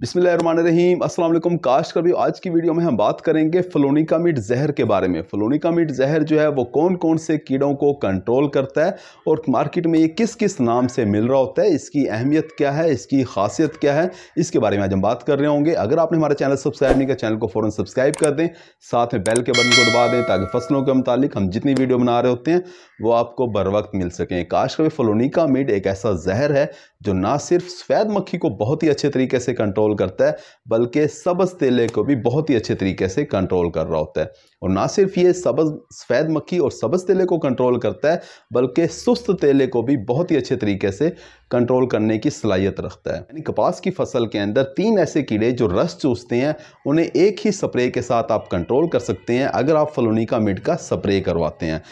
बिसमीम असल काश कभी आज की वीडियो में हम बात करेंगे फलोनिका मीट जहर के बारे में फलोनिका मीट जहर जो है वो कौन कौन से कीड़ों को कंट्रोल करता है और मार्केट में ये किस किस नाम से मिल रहा होता है इसकी अहमियत क्या है इसकी खासियत क्या है इसके बारे में आज हम बात कर रहे होंगे अगर आपने हमारा चैनल सब्सक्राइब नहीं किया चैनल को फ़ौरन सब्सक्राइब कर दें साथ में बैल के बटन को दबा दें ताकि फसलों के मुतालिक हम जितनी वीडियो बना रहे होते हैं वो आपको बर वक्त मिल सकें काश कभी फ्लोनिका मीट एक ऐसा जहर है जो ना सिर्फ सफ़ेद मक्खी को बहुत ही अच्छे तरीके से कंट्रोल कंट्रोल करता है बल्कि सबज तेले को भी बहुत ही अच्छे तरीके से कंट्रोल कर रहा होता है और ना सिर्फ ये सब्ज सफ़ेद मक्खी और सब्ज तेले को कंट्रोल करता है बल्कि सुस्त तेले को भी बहुत ही अच्छे तरीके से कंट्रोल करने की सलाहियत रखता है यानी कपास की फसल के अंदर तीन ऐसे कीड़े जो रस चूसते हैं उन्हें एक ही स्प्रे के साथ आप कंट्रोल कर सकते हैं अगर आप फलोनिका मिट का स्प्रे करवाते हैं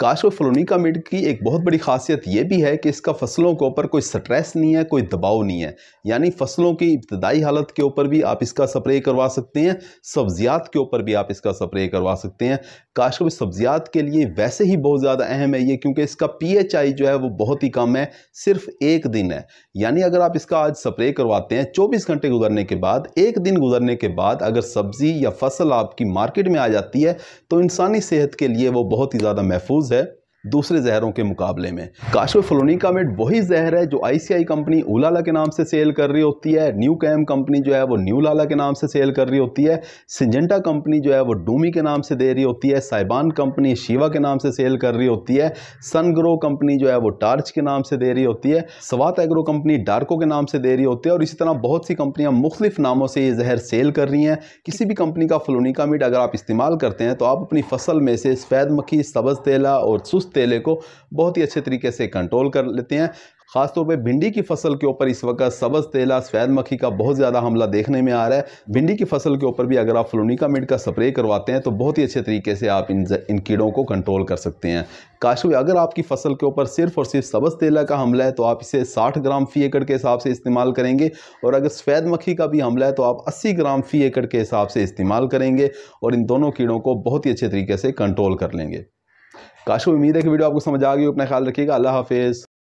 काश व फलोनिका मिट की एक बहुत बड़ी खासियत यह भी है कि इसका फसलों के ऊपर कोई स्ट्रेस नहीं है कोई दबाव नहीं है यानी फसलों की इब्तदाई हालत के ऊपर भी आप इसका स्प्रे करवा सकते हैं सब्जियात के ऊपर भी आप इसका स्प्रे करवा सकते हैं काश सब्जियात के लिए वैसे ही बहुत ज़्यादा अहम है ये क्योंकि इसका पी एच आई जो है वो बहुत ही कम है सिर्फ एक दिन है यानी अगर आप इसका आज स्प्रे करवाते हैं चौबीस घंटे गुजरने के बाद एक दिन गुजरने के बाद अगर सब्ज़ी या फसल आपकी मार्केट में आ जाती है तो इंसानी सेहत के लिए वो बहुत ही ज़्यादा महफूज é दूसरे जहरों के मुकाबले में काशो फ्लोनिकामेट वही जहर है जो आईसीआई कंपनी ओलाला के नाम से सेल कर रही होती है न्यू कैम कंपनी जो है वो न्यू लाला के नाम से सेल कर रही होती है सिंजेंटा कंपनी जो है वो डूमी के नाम से दे रही होती है साइबान कंपनी शिवा के नाम से सेल कर रही होती है सनग्रो कंपनी जो है वो टार्च के नाम से दे रही होती है सवात एग्रो कंपनी डार्को के नाम से दे रही होती है और इसी तरह बहुत सी कंपनियाँ मुख्तफ नामों से ये जहर सेल कर रही हैं किसी भी कंपनी का फ्लोनिकामेट अगर आप इस्तेमाल करते हैं तो आप अपनी फसल में से सफ़ेद मक्खी सब्ज़ तेला और सुस्त तेले को बहुत ही अच्छे तरीके से कंट्रोल कर लेते हैं खासतौर पर भिंडी की फसल के ऊपर इस वक्त सब्ज़ तेला सफ़ेद मक्खी का बहुत ज़्यादा हमला देखने में आ रहा है भिंडी की फसल के ऊपर भी अगर आप फ्लोनिका मिट का स्प्रे करवाते हैं तो बहुत ही अच्छे तरीके से आप इन इन कीड़ों को कंट्रोल कर सकते हैं काशु अगर आपकी फसल के ऊपर सिर्फ और सिर्फ सब्ज़ तेला का हमला है तो आप इसे साठ ग्राम फ़ी एकड़ के हिसाब से इस्तेमाल करेंगे और अगर सफ़ेद मक्खी का भी हमला है तो आप अस्सी ग्राम फ़ी एकड़ के हिसाब से इस्तेमाल करेंगे और इन दोनों कीड़ों को बहुत ही अच्छे तरीके से कंट्रोल कर लेंगे काश उम्मीद है कि वीडियो आपको समझ आ गई अपना ख्याल रखिएगा अल्लाह हाफिज़